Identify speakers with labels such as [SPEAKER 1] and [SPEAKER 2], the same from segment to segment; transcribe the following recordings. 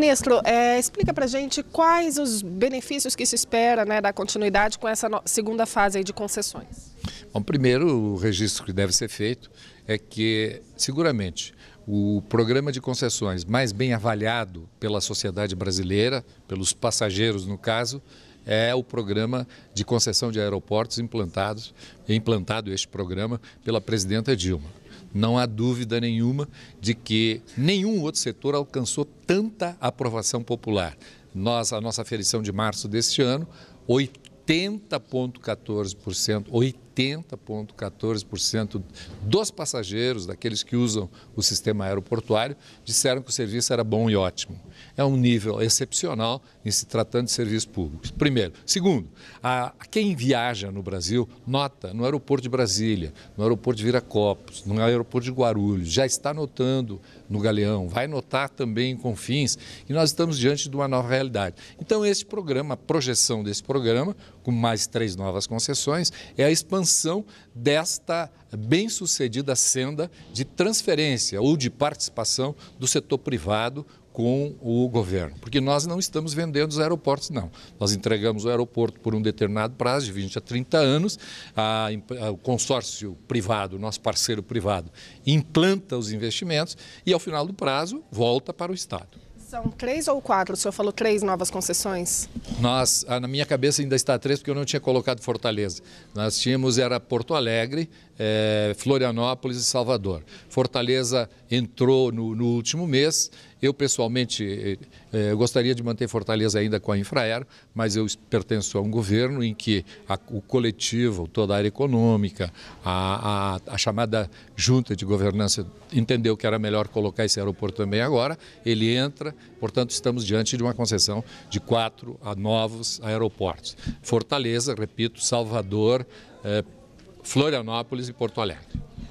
[SPEAKER 1] Ministro, é, explica para gente quais os benefícios que se espera né, da continuidade com essa segunda fase de concessões.
[SPEAKER 2] Bom, primeiro, o registro que deve ser feito é que, seguramente, o programa de concessões mais bem avaliado pela sociedade brasileira, pelos passageiros no caso, é o programa de concessão de aeroportos implantados, implantado este programa pela presidenta Dilma. Não há dúvida nenhuma de que nenhum outro setor alcançou tanta aprovação popular. Nós, a nossa aferição de março deste ano, 80,14%, 80,14% dos passageiros, daqueles que usam o sistema aeroportuário, disseram que o serviço era bom e ótimo. É um nível excepcional em se tratando de serviços públicos. Primeiro. Segundo, a, quem viaja no Brasil nota no aeroporto de Brasília, no aeroporto de Viracopos, no aeroporto de Guarulhos, já está notando no Galeão, vai notar também em Confins, e nós estamos diante de uma nova realidade. Então, esse programa, a projeção desse programa, com mais três novas concessões, é a expansão expansão desta bem-sucedida senda de transferência ou de participação do setor privado com o governo, porque nós não estamos vendendo os aeroportos, não. Nós entregamos o aeroporto por um determinado prazo, de 20 a 30 anos, a, a, o consórcio privado, nosso parceiro privado, implanta os investimentos e, ao final do prazo, volta para o Estado.
[SPEAKER 1] São três ou quatro? O senhor falou três novas concessões?
[SPEAKER 2] Nós, ah, na minha cabeça ainda está três, porque eu não tinha colocado Fortaleza. Nós tínhamos, era Porto Alegre, é, Florianópolis e Salvador. Fortaleza entrou no, no último mês. Eu, pessoalmente, é, é gostaria de manter Fortaleza ainda com a Infraero, mas eu pertenço a um governo em que a, o coletivo, toda a área econômica, a, a, a chamada junta de governança entendeu que era melhor colocar esse aeroporto também agora. Ele entra, portanto, estamos diante de uma concessão de quatro a novos aeroportos. Fortaleza, repito, Salvador, é, Florianópolis e Porto Alegre.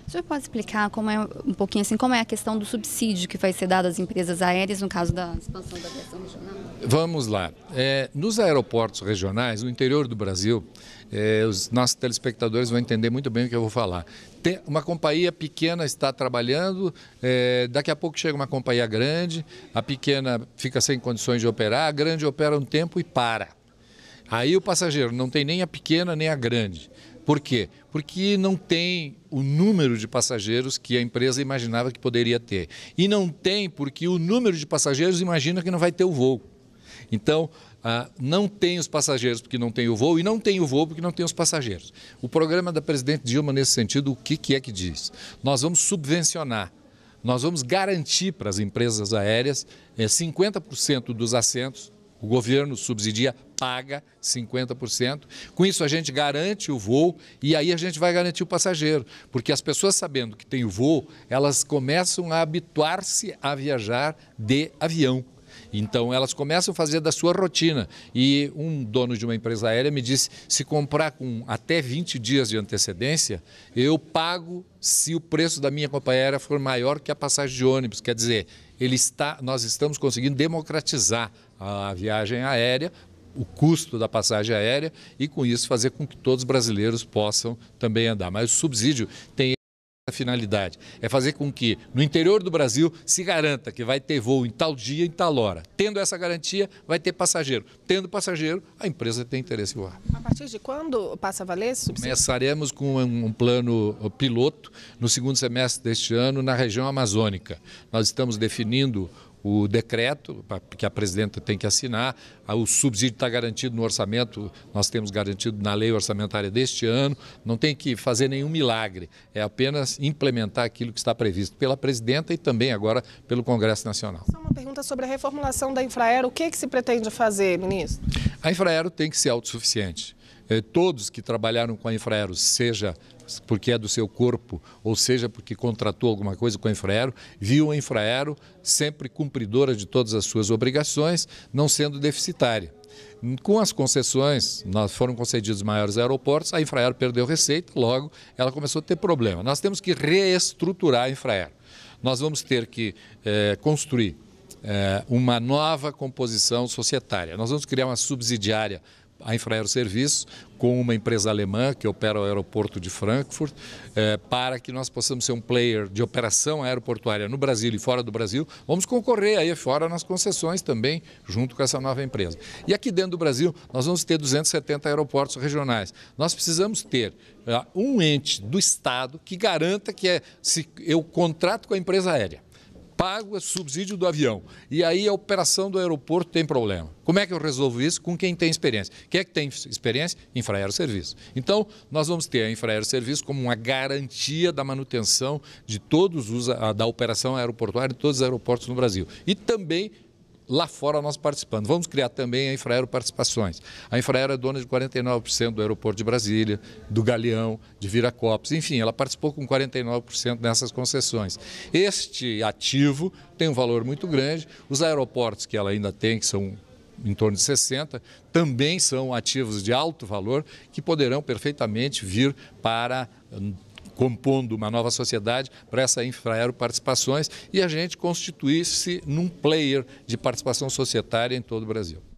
[SPEAKER 2] O senhor pode explicar como é um pouquinho assim, como é a questão do subsídio que vai ser dado às empresas aéreas no caso da expansão da aviação regional? Vamos lá. É, nos aeroportos regionais, no interior do Brasil, é, os nossos telespectadores vão entender muito bem o que eu vou falar. Tem, uma companhia pequena está trabalhando, é, daqui a pouco chega uma companhia grande, a pequena fica sem condições de operar, a grande opera um tempo e para. Aí o passageiro não tem nem a pequena nem a grande. Por quê? Porque não tem o número de passageiros que a empresa imaginava que poderia ter. E não tem porque o número de passageiros imagina que não vai ter o voo. Então, ah, não tem os passageiros porque não tem o voo e não tem o voo porque não tem os passageiros. O programa da presidente Dilma, nesse sentido, o que é que diz? Nós vamos subvencionar nós vamos garantir para as empresas aéreas 50% eh, dos assentos o governo subsidia, paga 50%. Com isso, a gente garante o voo e aí a gente vai garantir o passageiro, porque as pessoas sabendo que tem o voo, elas começam a habituar-se a viajar de avião. Então elas começam a fazer da sua rotina. E um dono de uma empresa aérea me disse: se comprar com até 20 dias de antecedência, eu pago se o preço da minha companhia aérea for maior que a passagem de ônibus. Quer dizer, ele está, nós estamos conseguindo democratizar a viagem aérea, o custo da passagem aérea e, com isso, fazer com que todos os brasileiros possam também andar. Mas o subsídio tem finalidade: é fazer com que no interior do Brasil se garanta que vai ter voo em tal dia, em tal hora. Tendo essa garantia, vai ter passageiro. Tendo passageiro, a empresa tem interesse em voar. A partir
[SPEAKER 1] de quando passa a valer esse subsídio?
[SPEAKER 2] Começaremos com um plano uh, piloto no segundo semestre deste ano na região amazônica. Nós estamos definindo o decreto que a presidenta tem que assinar, o subsídio está garantido no orçamento, nós temos garantido na lei orçamentária deste ano, não tem que fazer nenhum milagre, é apenas implementar aquilo que está previsto pela presidenta e também agora pelo Congresso Nacional. Só
[SPEAKER 1] uma pergunta sobre a reformulação da Infraero, o que, é que se pretende fazer, ministro?
[SPEAKER 2] A Infraero tem que ser autossuficiente. Eh, todos que trabalharam com a Infraero, seja porque é do seu corpo, ou seja porque contratou alguma coisa com a Infraero, viu a Infraero sempre cumpridora de todas as suas obrigações, não sendo deficitária. Com as concessões, foram concedidos maiores aeroportos, a Infraero perdeu receita, logo ela começou a ter problema. Nós temos que reestruturar a Infraero. Nós vamos ter que é, construir é, uma nova composição societária. Nós vamos criar uma subsidiária a Infraero serviços com uma empresa alemã que opera o aeroporto de Frankfurt, eh, para que nós possamos ser um player de operação aeroportuária no Brasil e fora do Brasil. Vamos concorrer aí fora nas concessões também, junto com essa nova empresa. E aqui dentro do Brasil, nós vamos ter 270 aeroportos regionais. Nós precisamos ter eh, um ente do Estado que garanta que é, se eu contrato com a empresa aérea pago é subsídio do avião. E aí a operação do aeroporto tem problema. Como é que eu resolvo isso? Com quem tem experiência. Quem é que tem experiência? Infraero Serviço. Então, nós vamos ter a Infraero Serviço como uma garantia da manutenção de todos os, da operação aeroportuária de todos os aeroportos no Brasil. E também lá fora nós participando. Vamos criar também a Infraero Participações. A Infraero é dona de 49% do aeroporto de Brasília, do Galeão, de Viracopos, enfim, ela participou com 49% nessas concessões. Este ativo tem um valor muito grande, os aeroportos que ela ainda tem, que são em torno de 60, também são ativos de alto valor que poderão perfeitamente vir para hum, compondo uma nova sociedade para essa Infraero Participações e a gente constituir-se num player de participação societária em todo o Brasil.